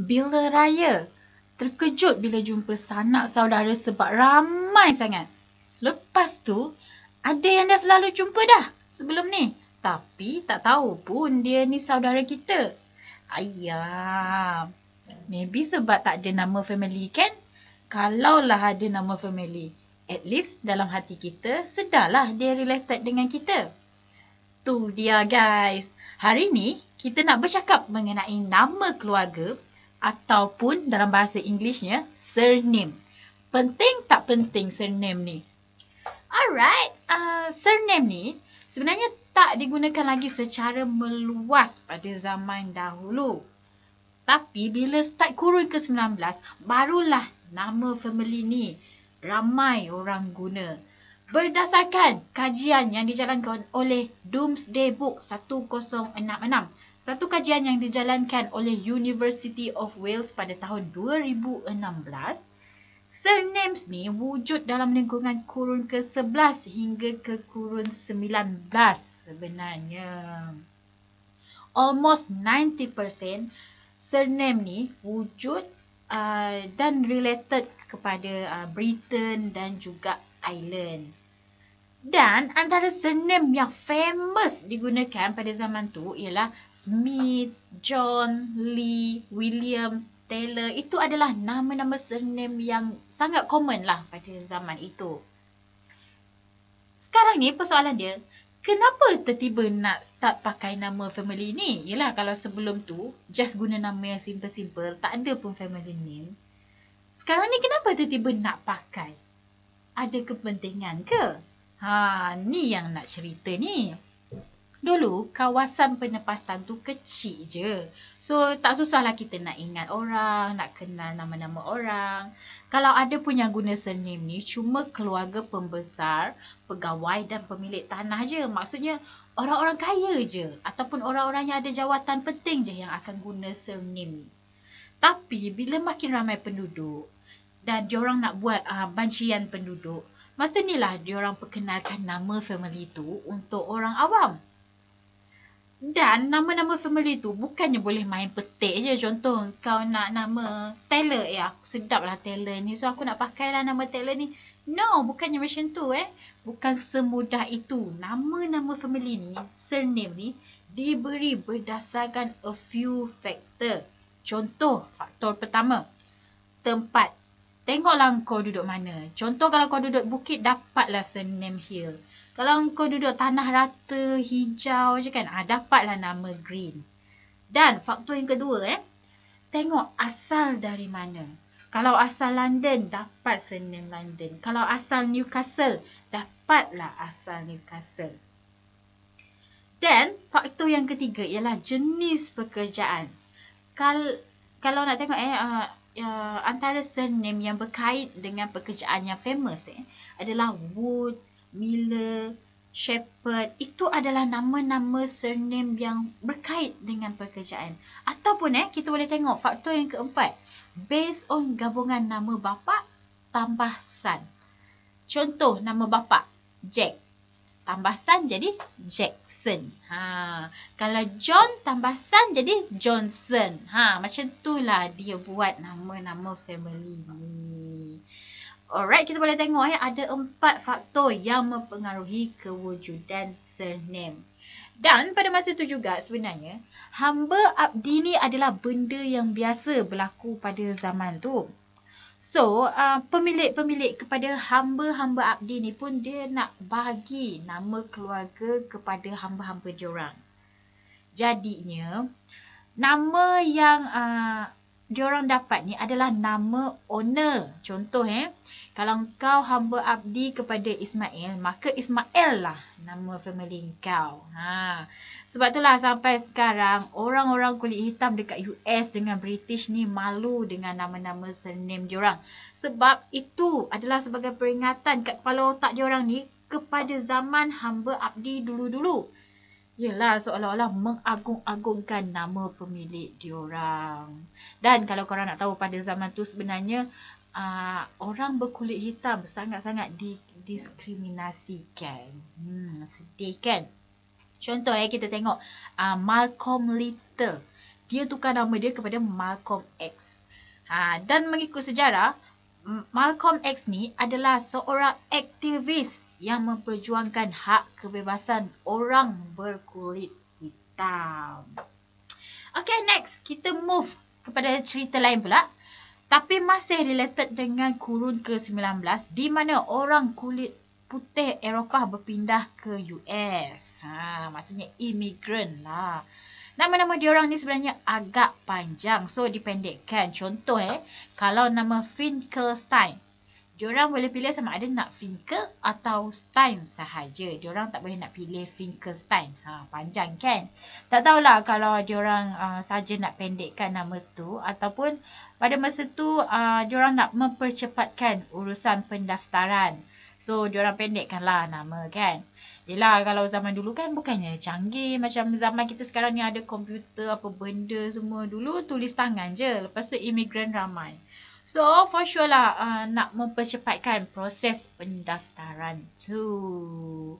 bila raya. Terkejut bila jumpa sanak saudara sebab ramai sangat. Lepas tu, ada yang dah selalu jumpa dah sebelum ni. Tapi tak tahu pun dia ni saudara kita. Ayam. Maybe sebab tak ada nama family kan? Kalaulah ada nama family. At least dalam hati kita, sedarlah dia related dengan kita. Tu dia guys. Hari ni, kita nak bercakap mengenai nama keluarga ataupun dalam bahasa Inggerisnya surname. Penting tak penting surname ni? Alright, uh, surname ni sebenarnya tak digunakan lagi secara meluas pada zaman dahulu. Tapi bila start kurun ke-19, barulah nama family ni ramai orang guna. Berdasarkan kajian yang dijalankan oleh Doomsday Book 1066, satu kajian yang dijalankan oleh University of Wales pada tahun 2016, surnames ni wujud dalam lingkungan kurun ke-11 hingga ke kurun 19 sebenarnya. Almost 90% surname ni wujud uh, dan related kepada uh, Britain dan juga Ireland. Dan antara senim yang famous digunakan pada zaman tu ialah Smith, John, Lee, William, Taylor. Itu adalah nama-nama senim yang sangat common lah pada zaman itu. Sekarang ni persoalan dia, kenapa tertiba nak start pakai nama family ni? Yelah kalau sebelum tu, just guna nama yang simple-simple, tak ada pun family name. Sekarang ni kenapa tertiba nak pakai? Ada kepentingan ke? Ha, ni yang nak cerita ni. Dulu, kawasan penempatan tu kecil je. So, tak susahlah kita nak ingat orang, nak kenal nama-nama orang. Kalau ada pun yang guna surname ni, cuma keluarga pembesar, pegawai dan pemilik tanah je. Maksudnya, orang-orang kaya je. Ataupun orang-orang yang ada jawatan penting je yang akan guna surname Tapi, bila makin ramai penduduk dan diorang nak buat uh, bancian penduduk, Masa ni lah diorang perkenalkan nama family tu untuk orang awam. Dan nama-nama family tu bukannya boleh main petik je. Contoh kau nak nama Taylor. Ya, eh, aku sedap lah Taylor ni. So, aku nak pakai lah nama Taylor ni. No, bukannya macam tu eh. Bukan semudah itu. Nama-nama family ni, surname ni, diberi berdasarkan a few factor. Contoh, faktor pertama. Tempat Tengoklah kau duduk mana. Contoh kalau kau duduk bukit, dapatlah senem hill. Kalau kau duduk tanah rata, hijau je kan, ah, dapatlah nama green. Dan faktor yang kedua, eh, tengok asal dari mana. Kalau asal London, dapat senem London. Kalau asal Newcastle, dapatlah asal Newcastle. Dan faktor yang ketiga ialah jenis pekerjaan. Kal kalau nak tengok eh, uh, uh, antara surname yang berkait dengan pekerjaan yang famous eh, adalah Wood, Miller, Shepherd. Itu adalah nama-nama surname yang berkait dengan pekerjaan. Ataupun eh, kita boleh tengok faktor yang keempat. Based on gabungan nama bapa tambah son. Contoh nama bapa Jack tambah jadi Jackson. Ha. Kalau John tambah jadi Johnson. Ha. Macam lah dia buat nama-nama family ni. Alright, kita boleh tengok eh. ada empat faktor yang mempengaruhi kewujudan surname. Dan pada masa itu juga sebenarnya, hamba abdi ni adalah benda yang biasa berlaku pada zaman tu. So uh, pemilik-pemilik kepada hamba-hamba abdi ni pun dia nak bagi nama keluarga kepada hamba-hamba diorang. Jadinya nama yang uh, diorang dapat ni adalah nama owner. Contoh eh, kalau kau hamba abdi kepada Ismail, maka Ismail lah nama family kau. Ha. Sebab itulah sampai sekarang, orang-orang kulit hitam dekat US dengan British ni malu dengan nama-nama surname orang. Sebab itu adalah sebagai peringatan kat kepala otak orang ni kepada zaman hamba abdi dulu-dulu ialah seolah-olah mengagung-agungkan nama pemilik diorang. Dan kalau korang nak tahu pada zaman tu sebenarnya uh, orang berkulit hitam sangat-sangat didiskriminasikan. Hmm, sedih kan? Contoh eh kita tengok uh, Malcolm Little. Dia tukar nama dia kepada Malcolm X. Ha, dan mengikut sejarah, Malcolm X ni adalah seorang aktivis yang memperjuangkan hak kebebasan orang berkulit hitam. Okay, next. Kita move kepada cerita lain pula. Tapi masih related dengan kurun ke-19 di mana orang kulit putih Eropah berpindah ke US. Ha, maksudnya imigran lah. Nama-nama diorang ni sebenarnya agak panjang. So, dipendekkan. Contoh eh, kalau nama Finkelstein. Diorang boleh pilih sama ada nak Finkel atau Stein sahaja. Diorang tak boleh nak pilih Finkelstein. Ha, panjang kan? Tak tahulah kalau diorang uh, saja nak pendekkan nama tu ataupun pada masa tu uh, diorang nak mempercepatkan urusan pendaftaran. So, diorang pendekkan lah nama kan? Yelah, kalau zaman dulu kan bukannya canggih. Macam zaman kita sekarang ni ada komputer, apa benda semua. Dulu tulis tangan je. Lepas tu imigran ramai. So for sure lah uh, nak mempercepatkan proses pendaftaran tu.